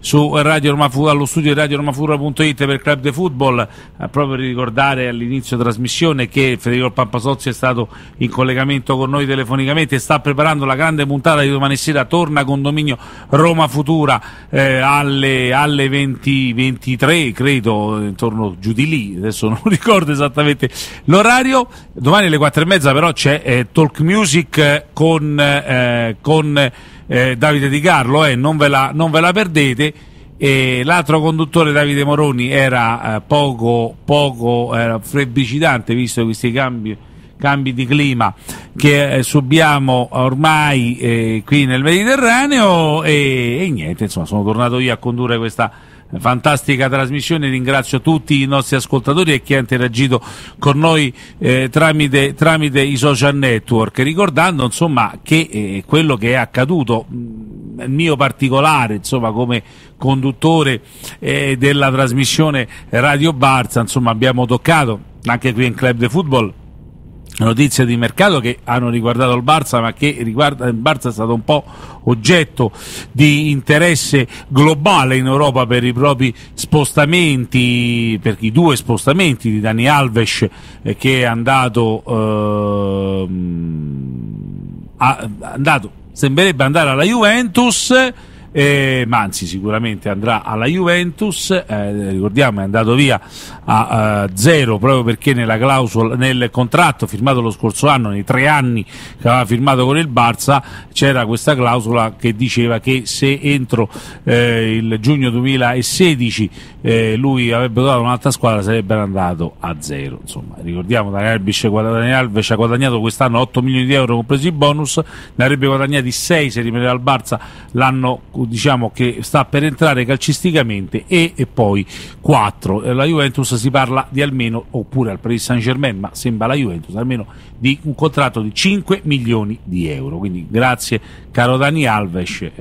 su Radio Armafura, allo studio di Furra.it per Club de Football eh, proprio per ricordare all'inizio trasmissione che Federico Pampasozzi è stato in collegamento con noi telefonicamente e sta preparando la grande puntata di domani sera torna a condominio Roma Futura eh, alle, alle 20, 23 credo intorno giù di lì adesso non ricordo esattamente l'orario domani alle 4 e mezza però c'è eh, Talk Music eh, con, eh, con eh, Davide Di Carlo, eh, non, ve la, non, ve la, perdete. Eh, l'altro conduttore Davide Moroni era eh, poco, poco frebbicitante visto questi cambi, cambi di clima che eh, subiamo ormai eh, qui nel Mediterraneo e, e niente, insomma sono tornato io a condurre questa fantastica trasmissione, ringrazio tutti i nostri ascoltatori e chi ha interagito con noi eh, tramite, tramite, i social network, ricordando insomma, che eh, quello che è accaduto, nel mm, mio particolare insomma, come conduttore eh, della trasmissione Radio Barza, insomma, abbiamo toccato anche qui in Club de Football notizie di mercato che hanno riguardato il Barça ma che riguarda il Barça è stato un po' oggetto di interesse globale in Europa per i propri spostamenti per i due spostamenti di Dani Alves eh, che è andato, eh, a, andato sembrerebbe andare alla Juventus eh, anzi sicuramente andrà alla Juventus, eh, ricordiamo è andato via a, a, eh, zero proprio perché nella clausola, nel contratto firmato lo scorso anno, nei tre anni che aveva firmato con il Barça, c'era questa clausola che diceva che se entro eh, il giugno 2016 eh, lui avrebbe trovato un'altra squadra sarebbe andato a zero. Insomma, ricordiamo che Daniel Alves ha guadagnato quest'anno 8 milioni di euro compresi i bonus, ne avrebbe guadagnati 6 se rimaneva al Barça l'anno diciamo che sta per entrare calcisticamente e, e poi 4 eh, la Juventus si parla di almeno oppure al Paris Saint Germain ma sembra la Juventus almeno di un contratto di 5 milioni di euro quindi grazie caro Dani Alves eh,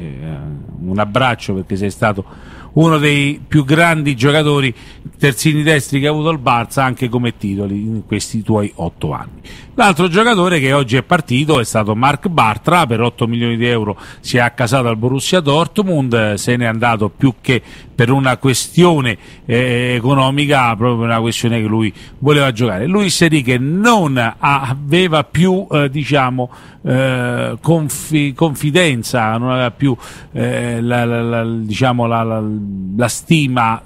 un abbraccio perché sei stato uno dei più grandi giocatori terzini destri che ha avuto il Barça anche come titoli in questi tuoi otto anni. L'altro giocatore che oggi è partito è stato Mark Bartra per 8 milioni di euro si è accasato al Borussia Dortmund, se n'è andato più che per una questione eh, economica, proprio una questione che lui voleva giocare. Luis Enrique non aveva più eh, diciamo, eh, confi- confidenza, non aveva più eh, la, la, la, diciamo, la stima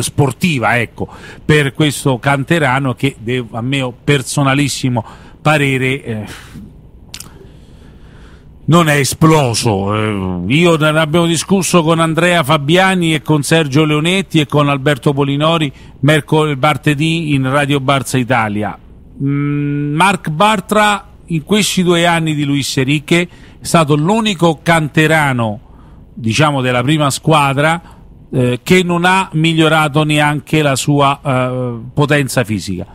sportiva ecco, per questo canterano che a mio personalissimo parere eh, non è esploso. Eh. Io ne abbiamo discusso con Andrea Fabiani e con Sergio Leonetti e con Alberto Polinori martedì in Radio Barza Italia. Mm, Mark Bartra in questi due anni di Luis Enrique è stato l'unico canterano diciamo della prima squadra eh, che non ha migliorato neanche la sua eh, potenza fisica.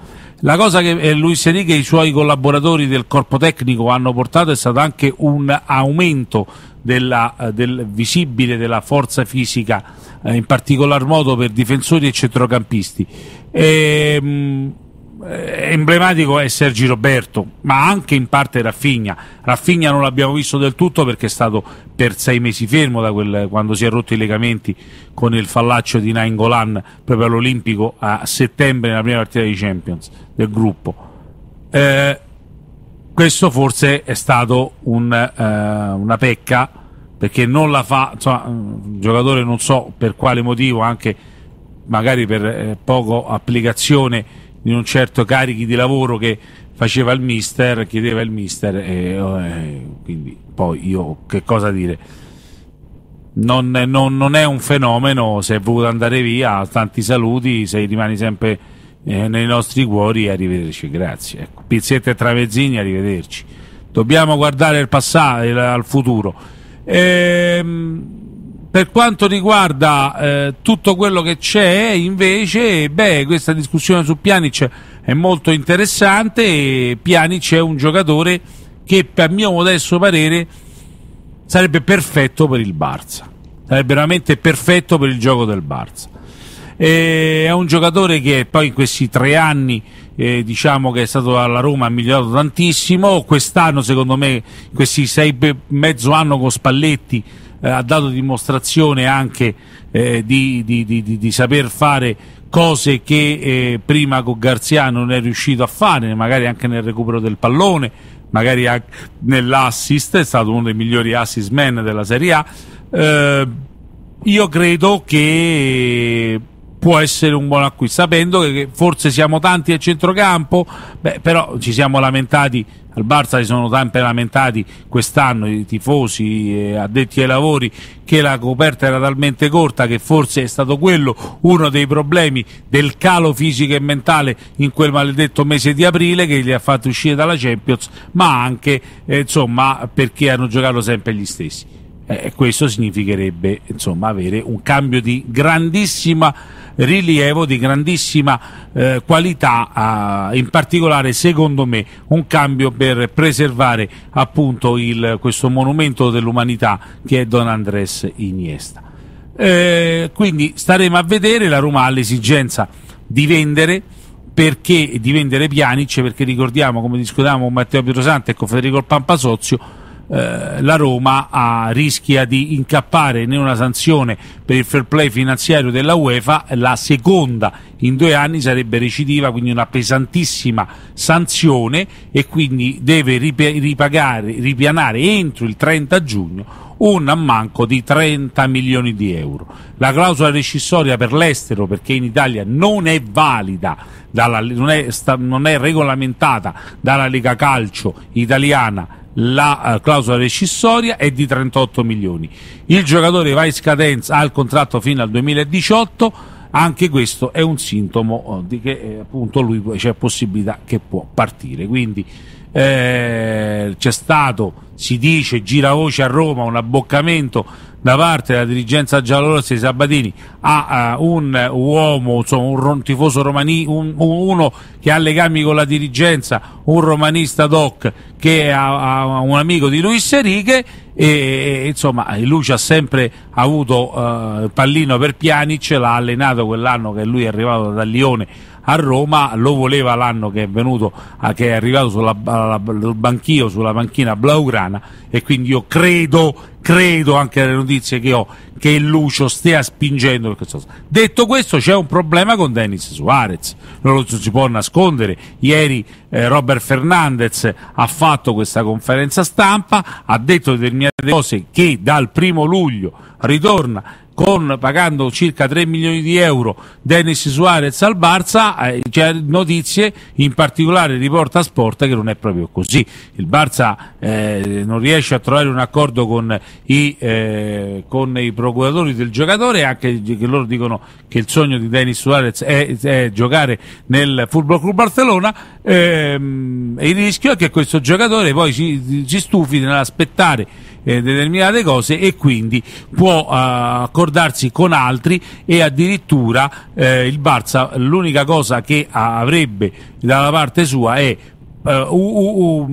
La cosa che eh, Luis Enrique e i suoi collaboratori del corpo tecnico hanno portato è stato anche un aumento della, eh, del visibile della forza fisica, eh, in particolar modo per difensori e centrocampisti. E, ehm, mh, eh, emblematico è Sergi Roberto, ma anche in parte Raffigna. Raffigna non l'abbiamo visto del tutto perché è stato per sei mesi fermo da quel, quando si è rotto i legamenti con il fallaccio di Nainggolan proprio all'Olimpico a settembre nella prima partita dei Champions del gruppo. Eh, questo forse è stato un, eh, una pecca perché non la fa, insomma, un giocatore non so per quale motivo, anche magari per eh, poco applicazione di un certo carichi di lavoro che faceva il mister, chiedeva il mister, e, eh, quindi poi io che cosa dire? Non, non, non, è un fenomeno, se è voluto andare via, tanti saluti, se rimani sempre eh, nei nostri cuori, arrivederci, grazie. Ecco. Pizzetta e travezzini, arrivederci. Dobbiamo guardare il passato, al futuro. Ehm per quanto riguarda eh, tutto quello che c'è, invece, beh, questa discussione su Pjanic è molto interessante e Pjanic è un giocatore che, a mio modesto parere, sarebbe perfetto per il Barça. Sarebbe veramente perfetto per il gioco del Barça. E è un giocatore che poi in questi tre anni eh, diciamo che è stato alla Roma ha migliorato tantissimo quest'anno secondo me questi sei e mezzo anno con Spalletti eh, ha dato dimostrazione anche eh, di, di, di, di, saper fare cose che eh, prima con Garzia non è riuscito a fare, magari anche nel recupero del pallone, magari anche nell'assist, è stato uno dei migliori assist man della Serie A. Eh, io credo che può essere un buon acquisto, sapendo che forse siamo tanti a centrocampo, beh, però ci siamo lamentati, al Barça si sono tanti lamentati quest'anno i tifosi eh, addetti ai lavori che la coperta era talmente corta che forse è stato quello uno dei problemi del calo fisico e mentale in quel maledetto mese di aprile che li ha fatti uscire dalla Champions, ma anche eh, insomma, perché hanno giocato sempre gli stessi. Eh, questo significherebbe insomma, avere un cambio di grandissima rilievo di grandissima eh, qualità, eh, in particolare secondo me un cambio per preservare appunto il, questo monumento dell'umanità che è Don Andrés Iniesta. Eh, quindi staremo a vedere, la Roma ha l'esigenza di vendere perché di vendere Pjanic perché ricordiamo come discutiamo con Matteo Pietrosante e con Federico Pampasozio eh, la Roma ha, rischia di incappare in una sanzione per il fair play finanziario della UEFA, la seconda in due anni sarebbe recidiva, quindi una pesantissima sanzione e quindi deve ripagare, ripianare entro il 30 giugno un ammanco di 30 milioni di euro. La clausola recissoria per l'estero, perché in Italia non è valida, dalla, non, è, sta, non è regolamentata dalla Lega Calcio italiana la uh, clausola rescissoria è di 38 milioni. Il giocatore va in scadenza, ha il contratto fino al 2018, anche questo è un sintomo uh, di che eh, appunto lui c'è possibilità che può partire. Quindi eh, c'è stato, si dice, gira voce a Roma, un abboccamento da parte della dirigenza giallorossa di Sabatini a, a un uomo, insomma, un tifoso romani, un, uno che ha legami con la dirigenza, un romanista doc che ha, un amico di Luis Enrique e, insomma lui ha sempre avuto eh, il pallino per Pjanic, l'ha allenato quell'anno che lui è arrivato da Lione a Roma, lo voleva l'anno che è venuto, che è arrivato sulla, alla, sul banchio, sulla panchina blaugrana e quindi io credo, credo anche alle notizie che ho, che Lucio stia spingendo. per questa cosa. Detto questo c'è un problema con Denis Suarez, non lo si può nascondere. Ieri eh, Robert Fernandez ha fatto questa conferenza stampa, ha detto determinate cose che dal primo luglio ritorna con, pagando circa 3 milioni di euro Denis Suarez al Barça, eh, c'è notizie, in particolare riporta Sport che non è proprio così. Il Barça eh, non riesce a trovare un accordo con i, eh, con i procuratori del giocatore, anche che loro dicono che il sogno di Denis Suarez è, è giocare nel Football Club Barcellona. Ehm, il rischio è che questo giocatore poi si, si stufi nell'aspettare eh, determinate cose e quindi può eh, accordarsi con altri e addirittura eh, il Barça l'unica cosa che avrebbe dalla parte sua è uh, uh, uh,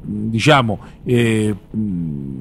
diciamo eh, mm,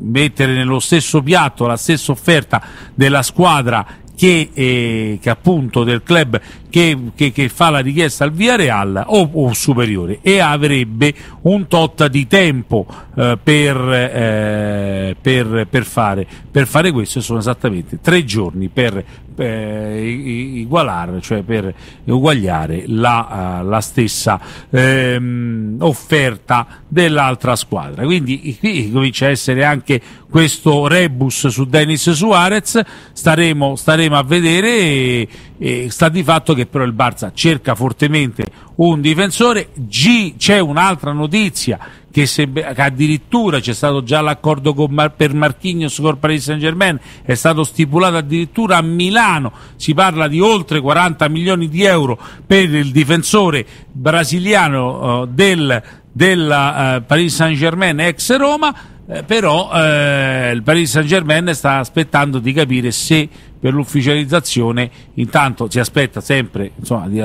mettere nello stesso piatto la stessa offerta della squadra che, eh, che, appunto del club che, che, che, fa la richiesta al Via Real o, o, superiore e avrebbe un tot di tempo eh, per, eh, per, per, fare, per, fare, questo sono esattamente tre giorni per eh, igualare, cioè per uguagliare la, eh, la stessa ehm, offerta dell'altra squadra. Quindi qui comincia a essere anche questo rebus su Denis Suarez, staremo, staremo a vedere. E, eh, sta di fatto che però il Barça cerca fortemente un difensore. G, c'è un'altra notizia che, se, che addirittura c'è stato già l'accordo Mar, per Marchignos con Paris Saint Germain, è stato stipulato addirittura a Milano. Si parla di oltre 40 milioni di euro per il difensore brasiliano eh, del della eh, Paris Saint Germain ex Roma. Eh, però eh, il Paris Saint Germain sta aspettando di capire se per l'ufficializzazione. Intanto si aspetta sempre, insomma, si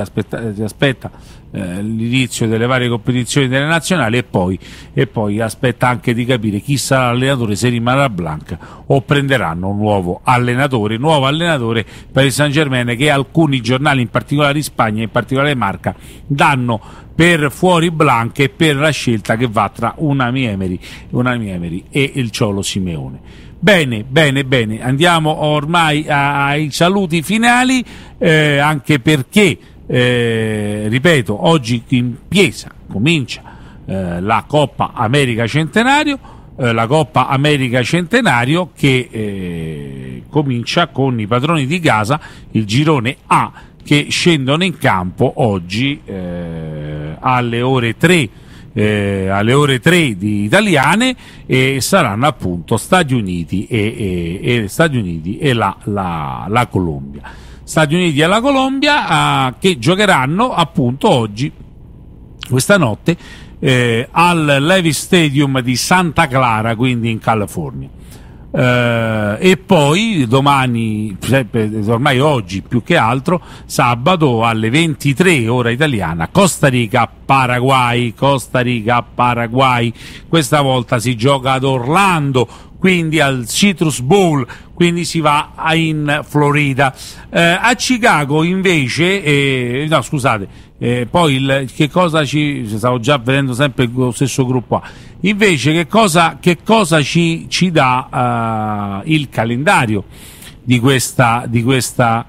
aspetta eh, l'inizio delle varie competizioni delle nazionali e poi, e poi, aspetta anche di capire chi sarà l'allenatore, se rimarrà Blanca o prenderanno un nuovo allenatore, nuovo allenatore per il San Germain che alcuni giornali, in particolare in Spagna, in particolare Marca, danno per fuori Blanca e per la scelta che va tra una Miemeri, una Miemeri e il Ciolo Simeone. Bene, bene, bene, andiamo ormai ai saluti finali, eh, anche perché, eh, ripeto, oggi in Piesa comincia eh, la Coppa America Centenario, eh, la Coppa America Centenario che eh, comincia con i padroni di casa, il girone A, che scendono in campo oggi eh, alle ore 3 eh, alle ore 3 di italiane e saranno appunto Stati Uniti e, e, e, Stati Uniti e la, la, la, Colombia. Stati Uniti e la Colombia eh, che giocheranno appunto oggi, questa notte, eh, al Levy Stadium di Santa Clara, quindi in California. Eh, e poi domani, sempre, ormai oggi più che altro, sabato alle 23 ora italiana, Costa Rica, Paraguay, Costa Rica, Paraguay. Questa volta si gioca ad Orlando quindi al Citrus Bowl, quindi si va in Florida. Eh, a Chicago invece, eh, no scusate, eh, poi il, che cosa ci, stavo già vedendo sempre lo stesso gruppo A, invece che cosa, che cosa ci, ci, dà uh, il calendario di questa, di questa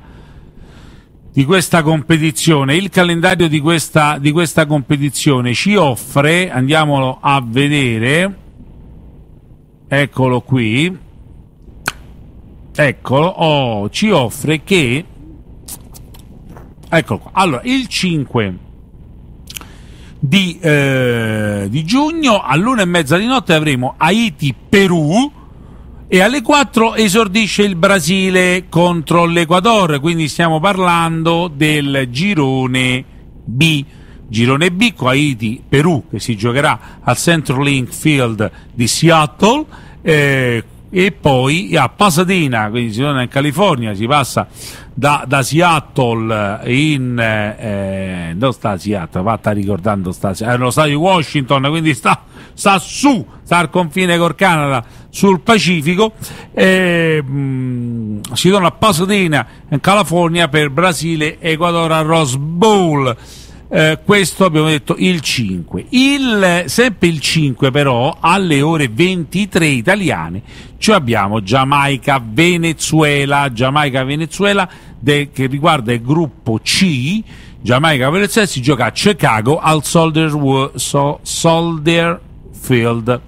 di questa competizione. Il calendario di questa, di questa competizione ci offre, andiamolo a vedere, eccolo qui, eccolo, oh, ci offre che, eccolo qua, allora il 5 di, eh, di giugno all'una e mezza di notte avremo Haiti Perù e alle 4 esordisce il Brasile contro l'Equador, quindi stiamo parlando del girone B. Girone B, Haiti, Perù, che si giocherà al Central Link Field di Seattle. Eh, e poi a Pasadena, quindi si torna in California, si passa da, da Seattle in eh, eh dove sta Seattle? sta ricordando sta eh, lo stato di Washington, quindi sta, sta, su, sta al confine col Canada sul Pacifico. Eh, mh, mm, si torna a Pasadena in California per Brasile Ecuador a Rose Bowl. Eh, questo abbiamo detto il 5. Il, sempre il 5 però alle ore 23 italiane ci abbiamo Giamaica-Venezuela, Giamaica-Venezuela che riguarda il gruppo C. Giamaica-Venezuela si gioca a Chicago al Soldier, Soldier Field.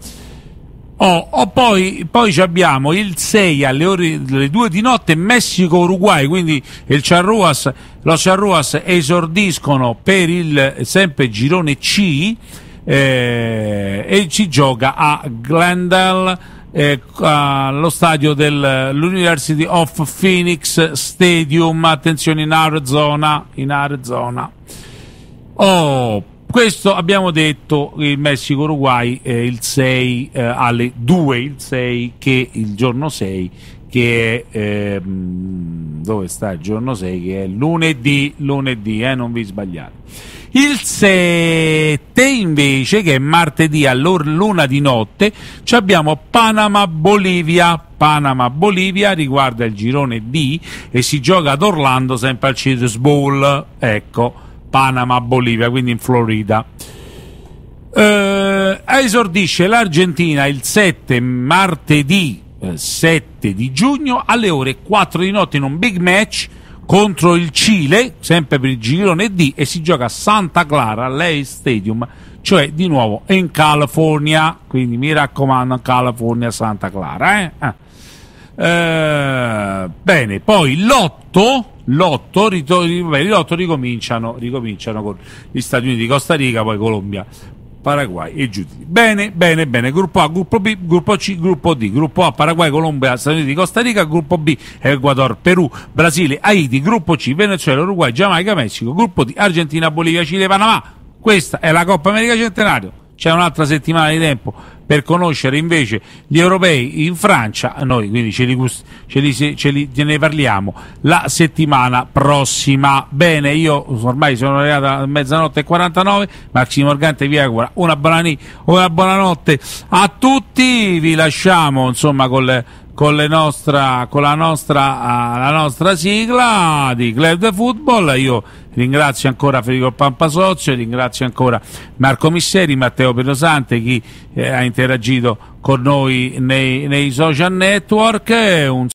Oh, oh, poi, poi abbiamo il 6 alle ore le 2 di notte Messico-Uruguay, quindi il Charruas, lo Charruas esordiscono per il sempre girone C eh, e ci gioca a Glendale eh, allo stadio dell'University of Phoenix Stadium, attenzione in Arizona, in Arizona. Oh, questo abbiamo detto il Messico-Uruguay eh, il 6 eh, alle 2, il 6 che il giorno 6 che è eh, dove sta il giorno 6 che è lunedì, lunedì, eh, non vi sbagliate. Il 7 invece che è martedì all'una di notte abbiamo Panama Bolivia. Panama Bolivia riguarda il girone D e si gioca ad Orlando sempre al Citrus Bowl. Ecco Panama, Bolivia, quindi in Florida. Eh, esordisce l'Argentina il 7 martedì 7 eh, di giugno alle ore 4 di notte in un big match contro il Cile, sempre per il girone D, e si gioca a Santa Clara all'Air Stadium, cioè di nuovo in California. Quindi mi raccomando, California, Santa Clara. Eh? Ah. Eh, bene, poi l'8 l'otto, l'8, rit- ricominciano, ricominciano con gli Stati Uniti, Costa Rica, poi Colombia, Paraguay e Giudici. Bene, bene, bene. Gruppo A, gruppo B, gruppo C, gruppo D. Gruppo A, Paraguay, Colombia, Stati Uniti, Costa Rica. Gruppo B, Ecuador, Perù, Brasile, Haiti. Gruppo C, Venezuela, Uruguay, Giamaica, Messico. Gruppo D, Argentina, Bolivia, Cile, Panama. Questa è la Coppa America Centenario c'è un'altra settimana di tempo per conoscere invece gli europei in Francia, noi quindi ce li, gust- ce li, ce li ce ne parliamo la settimana prossima. Bene, io ormai sono arrivato a mezzanotte e 49, Maxi Morgante vi augura una, buona, una buonanotte a tutti, vi lasciamo insomma con le con, le nostra, con la, nostra, uh, la, nostra, sigla di Club the Football. Io ringrazio ancora Federico Pampasoccio, ringrazio ancora Marco Misseri, Matteo Perosante, chi eh, ha interagito con noi nei, nei social network. Un